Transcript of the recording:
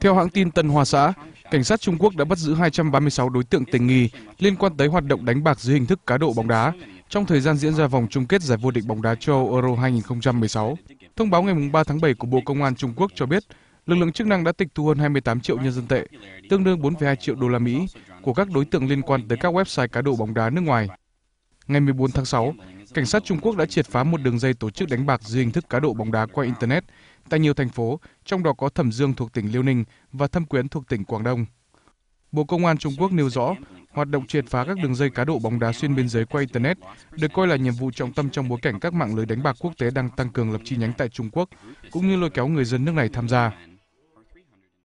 Theo hãng tin Tân Hoa Xã, cảnh sát Trung Quốc đã bắt giữ 236 đối tượng tình nghi liên quan tới hoạt động đánh bạc dưới hình thức cá độ bóng đá trong thời gian diễn ra vòng chung kết giải vô địch bóng đá châu Âu Euro 2016. Thông báo ngày 3 tháng 7 của Bộ Công an Trung Quốc cho biết, lực lượng chức năng đã tịch thu hơn 28 triệu nhân dân tệ, tương đương 4,2 triệu đô la Mỹ của các đối tượng liên quan tới các website cá độ bóng đá nước ngoài ngày 14 tháng 6, cảnh sát Trung Quốc đã triệt phá một đường dây tổ chức đánh bạc dưới hình thức cá độ bóng đá qua Internet tại nhiều thành phố, trong đó có Thẩm Dương thuộc tỉnh Liêu Ninh và Thâm Quyến thuộc tỉnh Quảng Đông. Bộ Công an Trung Quốc nêu rõ, hoạt động triệt phá các đường dây cá độ bóng đá xuyên biên giới qua Internet được coi là nhiệm vụ trọng tâm trong bối cảnh các mạng lưới đánh bạc quốc tế đang tăng cường lập chi nhánh tại Trung Quốc, cũng như lôi kéo người dân nước này tham gia.